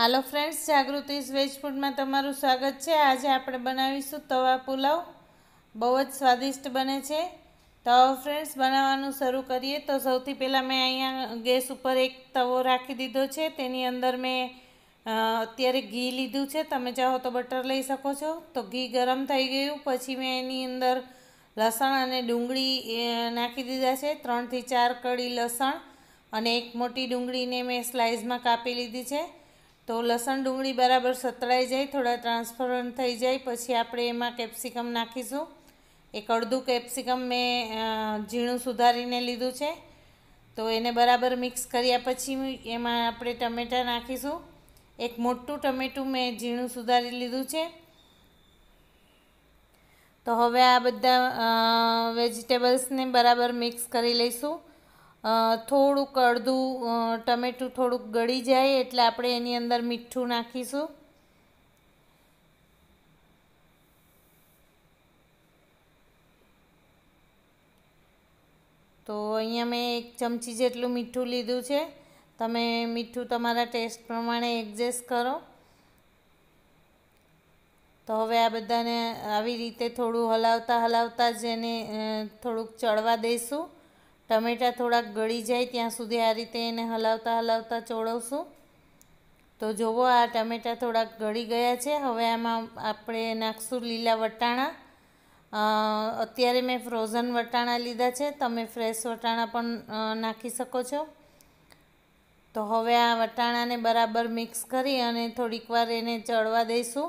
હાલો friends જાગૃતિ veg ફૂડમાં તમારું સ્વાગત છે આજે આપણે બનાવીશું તવા પુલાવ બહુ જ સ્વાદિષ્ટ બને છે તવા ફ્રેન્ડ્સ બનાવવાનું શરૂ કરીએ તો સૌથી પહેલાં મેં અહીંયા ગેસ ઉપર એક તવો રાખી દીધો છે તેની અંદર મેં અત્યારે ઘી લીધું છે તમે ચાહો તો બટર લઈ શકો છો તો ઘી ગરમ થઈ ગયું પછી મેં એની અંદર લસણ અને ડુંગળી નાખી દીધા છે ત્રણથી ચાર કડી લસણ અને એક મોટી ડુંગળીને મેં સ્લાઇસમાં કાપી લીધી છે તો લસણ ડુંગળી બરાબર સતળાઈ જાય થોડા ટ્રાન્સફરન્ટ થઈ જાય પછી આપણે એમાં કેપ્સિકમ નાખીશું એક અડધું કેપ્સિકમ મેં ઝીણું સુધારીને લીધું છે તો એને બરાબર મિક્સ કર્યા પછી એમાં આપણે ટમેટાં નાખીશું એક મોટું ટમેટું મેં ઝીણું સુધારી લીધું છે તો હવે આ બધા વેજીટેબલ્સને બરાબર મિક્સ કરી લઈશું થોડુંક અડધું ટમેટું થોડુંક ગળી જાય એટલે આપણે એની અંદર મીઠું નાખીશું તો અહીંયા મેં એક ચમચી જેટલું મીઠું લીધું છે તમે મીઠું તમારા ટેસ્ટ પ્રમાણે એડજસ્ટ કરો તો હવે આ બધાને આવી રીતે થોડું હલાવતા હલાવતા જ એને થોડુંક ચડવા દઈશું ટમેટાં થોડાક ગળી જાય ત્યાં સુધી આ રીતે એને હલાવતા હલાવતા ચોળવશું તો જુઓ આ ટમેટાં થોડાક ગળી ગયા છે હવે આમાં આપણે નાખશું લીલા વટાણા અત્યારે મેં ફ્રોઝન વટાણા લીધા છે તમે ફ્રેશ વટાણા પણ નાખી શકો છો તો હવે આ વટાણાને બરાબર મિક્સ કરી અને થોડીક વાર એને ચડવા દઈશું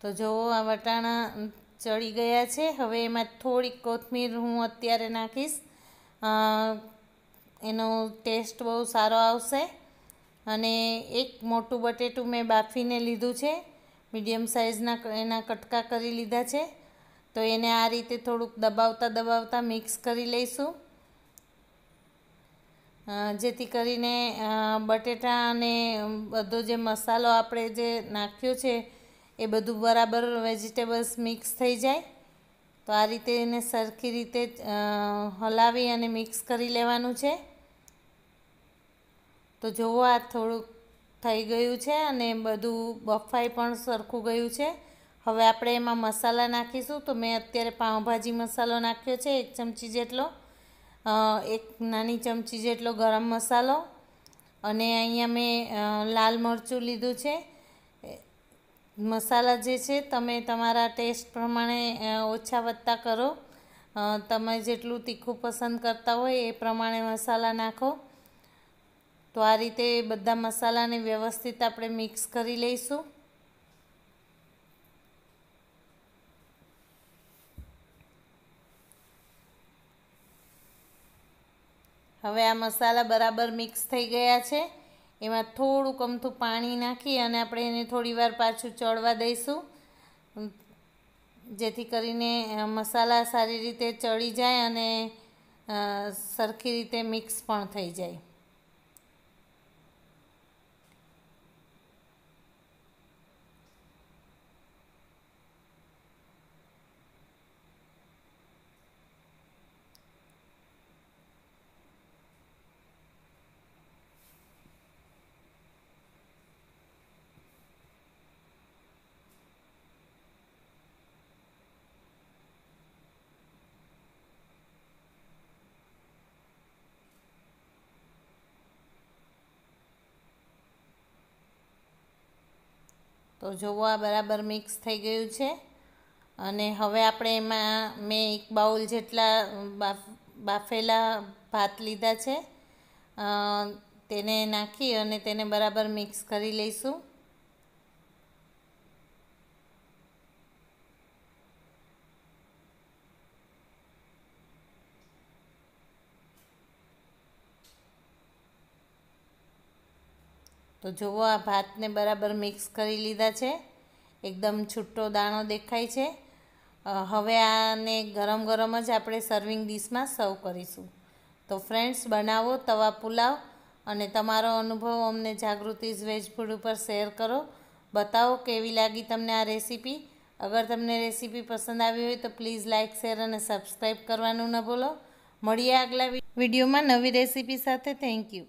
તો જુઓ આ વટાણા ચડી ગયા છે હવે એમાં થોડીક કોથમીર હું અત્યારે નાખીશ એનો ટેસ્ટ બહુ સારો આવશે અને એક મોટું બટેટું મેં બાફીને લીધું છે મીડિયમ સાઇઝના એના કટકા કરી લીધા છે તો એને આ રીતે થોડુંક દબાવતા દબાવતા મિક્સ કરી લઈશું જેથી કરીને બટેટા અને બધો જે મસાલો આપણે જે નાખ્યો છે એ બધું બરાબર વેજીટેબલ્સ મિક્સ થઈ જાય તો આ રીતે એને સરખી રીતે હલાવી અને મિક્સ કરી લેવાનું છે તો જુઓ આ થોડુંક થઈ ગયું છે અને બધું બફાઈ પણ સરખું ગયું છે હવે આપણે એમાં મસાલા નાખીશું તો મેં અત્યારે પાઉંભાજી મસાલો નાખ્યો છે એક ચમચી જેટલો એક નાની ચમચી જેટલો ગરમ મસાલો અને અહીંયા મેં લાલ મરચું લીધું છે મસાલા જે છે તમે તમારા ટેસ્ટ પ્રમાણે ઓછા વધતા કરો તમે જેટલું તીખું પસંદ કરતા હોય એ પ્રમાણે મસાલા નાખો તો આ રીતે બધા મસાલાને વ્યવસ્થિત આપણે મિક્સ કરી લઈશું હવે આ મસાલા બરાબર મિક્સ થઈ ગયા છે એમાં થોડુંક અમથું પાણી નાખી અને આપણે એને થોડીવાર પાછું ચડવા દઈશું જેથી કરીને મસાલા સારી રીતે ચડી જાય અને સરખી રીતે મિક્સ પણ થઈ જાય તો જોવો આ બરાબર મિક્સ થઈ ગયું છે અને હવે આપણે એમાં મેં એક બાઉલ જેટલા બાફેલા ભાત લીધા છે તેને નાખી અને તેને બરાબર મિક્સ કરી લઈશું તો જુઓ આ ભાતને બરાબર મિક્સ કરી લીધા છે એકદમ છૂટો દાણો દેખાય છે હવે આને ગરમ ગરમ જ આપણે સર્વિંગ ડીશમાં સર્વ કરીશું તો ફ્રેન્ડ્સ બનાવો તવા પુલાવ અને તમારો અનુભવ અમને જાગૃતિઝ વેજ ફૂડ ઉપર શેર કરો બતાવો કેવી લાગી તમને આ રેસીપી અગર તમને રેસીપી પસંદ આવી હોય તો પ્લીઝ લાઇક શેર અને સબસ્ક્રાઈબ કરવાનું ન ભૂલો મળીએ આગલા વિડીયોમાં નવી રેસીપી સાથે થેન્ક યુ